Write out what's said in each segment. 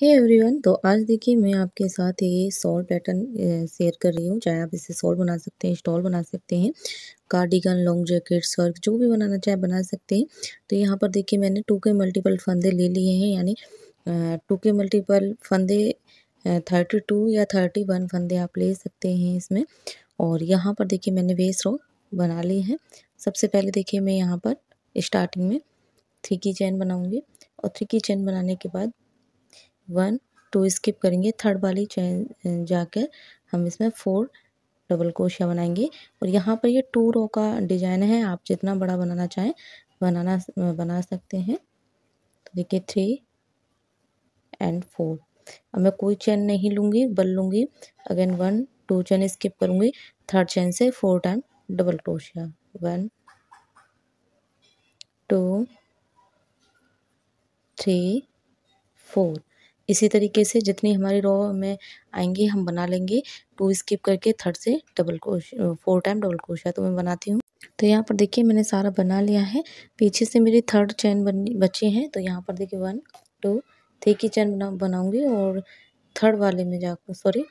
hey everyone तो आज देखिए मैं आपके साथ ये सॉल पैटर्न शेयर कर रही हूँ चाहे आप इसे सॉल बना सकते हैं स्टॉल बना सकते हैं कार्डिगन लॉन्ग जैकेट सर्क जो भी बनाना चाहे बना सकते हैं तो यहाँ पर देखिए मैंने टू के मल्टीपल फंदे ले लिए हैं यानी टू के मल्टीपल फंदे थर्टी टू या थर्टी वन फंदे आप ले सकते हैं इसमें और यहाँ पर देखिए मैंने वेस्ट रो बना ली है सबसे पहले देखिए मैं यहाँ पर स्टार्टिंग में थ्री की चैन बनाऊँगी और थ्री की चैन बनाने के बाद वन टू स्किप करेंगे थर्ड वाली चैन जाकर हम इसमें फोर डबल क्रोशिया बनाएंगे और यहाँ पर ये टू रो का डिजाइन है आप जितना बड़ा बनाना चाहें बनाना बना सकते हैं तो देखिए थ्री एंड फोर अब मैं कोई चैन नहीं लूँगी बल लूँगी again one two chain skip करूँगी थर्ड चैन से फोर टाइम डबल क्रोशिया वन टू थ्री फोर इसी तरीके से जितनी हमारी रो में आएंगी हम बना लेंगे टू स्किप करके थर्ड से double crochet four time double crochet तो मैं बनाती हूँ तो यहाँ पर देखिए मैंने सारा बना लिया है पीछे से मेरी थर्ड चैन बन बचे हैं तो यहाँ पर देखिए वन टू थ्री की चैन बना बनाऊँगी और थर्ड वाले में जाकर सॉरी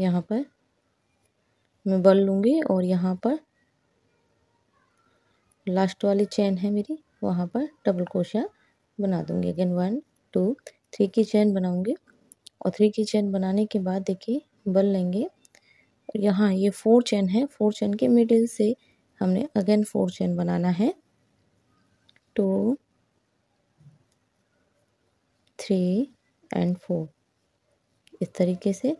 यहाँ पर मैं बल लूँगी और यहाँ पर लास्ट वाली चैन है मेरी वहाँ पर डबल क्रोशिया बना दूंगी अगेन वन टू थ्री की चैन बनाऊंगी और थ्री की चैन बनाने के बाद देखिए बल लेंगे यहाँ ये फोर चैन है फोर चैन के मिडिल से हमने अगेन फोर चैन बनाना है टू थ्री एंड फोर इस तरीके से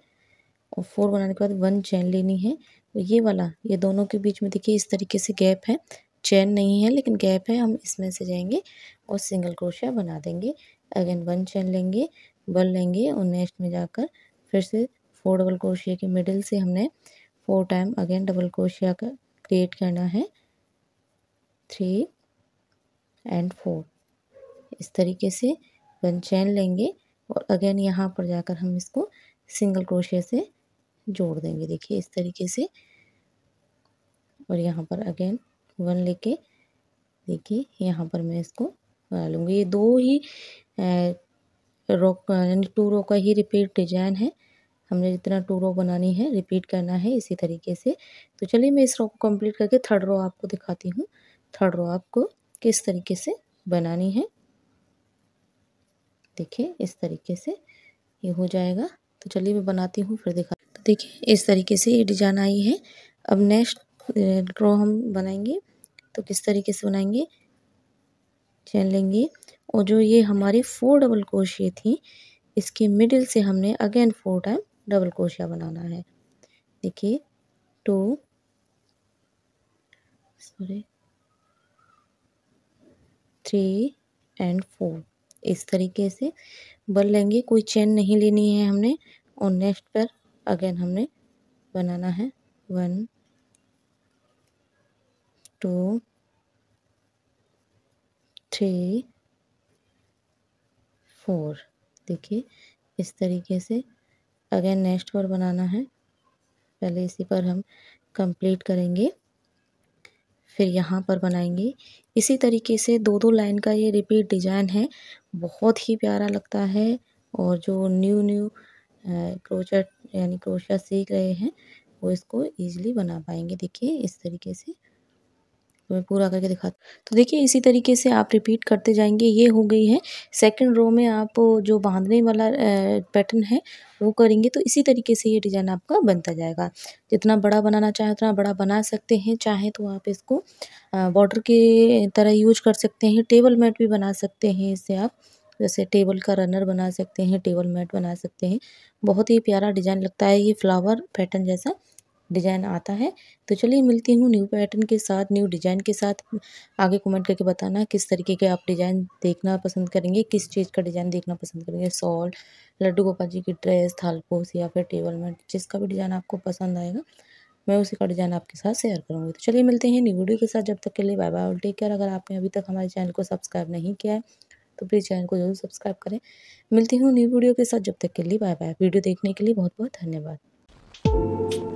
और फोर बनाने के बाद वन चैन लेनी है ये वाला ये दोनों के बीच में देखिए इस तरीके से गैप है चैन नहीं है लेकिन गैप है हम इसमें से जाएंगे और सिंगल क्रोशिया बना देंगे अगेन वन चैन लेंगे बल लेंगे और नेक्स्ट में जाकर फिर से फोर डबल क्रोशिया के मिडिल से हमने फोर टाइम अगेन डबल क्रोशिया का क्रिएट करना है थ्री एंड फोर इस तरीके से वन चैन लेंगे और अगेन यहाँ पर जाकर हम इसको सिंगल क्रोशिया से जोड़ देंगे देखिए इस तरीके से और यहाँ पर अगेन वन लेके देखिए यहाँ पर मैं इसको बना लूँगी ये दो ही रोक यानी टू रो का ही रिपीट डिजाइन है हमने जितना टू रो बनानी है रिपीट करना है इसी तरीके से तो चलिए मैं इस रो को कंप्लीट करके थर्ड रो आपको दिखाती हूँ थर्ड रो आपको किस तरीके से बनानी है देखिए इस तरीके से ये हो जाएगा तो चलिए मैं बनाती हूँ फिर दिखा तो देखिए इस तरीके से ये डिजाइन आई है अब नेक्स्ट ड्रॉ हम बनाएंगे तो किस तरीके से बनाएंगे चैन लेंगे और जो ये हमारी फोर डबल क्रोशिया थी इसके मिडिल से हमने अगेन फोर टाइम डबल क्रोशिया बनाना है देखिए two sorry three and four इस तरीके से बन लेंगे कोई चेन नहीं लेनी है हमने और नेक्स्ट पर अगेन हमने बनाना है वन two, थ्री फोर देखिए इस तरीके से अगेन नेक्स्ट पर बनाना है पहले इसी पर हम कंप्लीट करेंगे फिर यहाँ पर बनाएंगे इसी तरीके से दो दो लाइन का ये रिपीट डिजाइन है बहुत ही प्यारा लगता है और जो न्यू न्यू क्रोचर यानी क्रोशिया सीख रहे हैं वो इसको ईजिली बना पाएंगे देखिए इस तरीके से तो मैं पूरा करके दिखा तो देखिए इसी तरीके से आप रिपीट करते जाएंगे ये हो गई है सेकंड रो में आप जो बांधने वाला पैटर्न है वो करेंगे तो इसी तरीके से ये डिज़ाइन आपका बनता जाएगा जितना बड़ा बनाना चाहे उतना बड़ा बना सकते हैं चाहे तो आप इसको बॉर्डर के तरह यूज कर सकते हैं टेबल मैट भी बना सकते हैं इससे आप जैसे टेबल का रनर बना सकते हैं टेबल मैट बना सकते हैं बहुत ही प्यारा डिज़ाइन लगता है ये फ्लावर पैटर्न जैसा डिज़ाइन आता है तो चलिए मिलती हूँ न्यू पैटर्न के साथ न्यू डिज़ाइन के साथ आगे कमेंट करके बताना किस तरीके के आप डिज़ाइन देखना पसंद करेंगे किस चीज़ का डिज़ाइन देखना पसंद करेंगे सॉल लड्डू गोपाल जी की ड्रेस थालपोस या फिर टेबल में जिसका भी डिज़ाइन आपको पसंद आएगा मैं उसी का डिज़ाइन आपके साथ शेयर करूँगी तो चलिए मिलते हैं न्यू वीडियो के साथ जब तक के लिए बाय बाय और टेक केयर अगर आपने अभी तक हमारे चैनल को सब्सक्राइब नहीं किया है तो प्लीज़ चैनल को जरूर सब्सक्राइब करें मिलती हूँ न्यू वीडियो के साथ जब तक के लिए बाय बाय वीडियो देखने के लिए बहुत बहुत धन्यवाद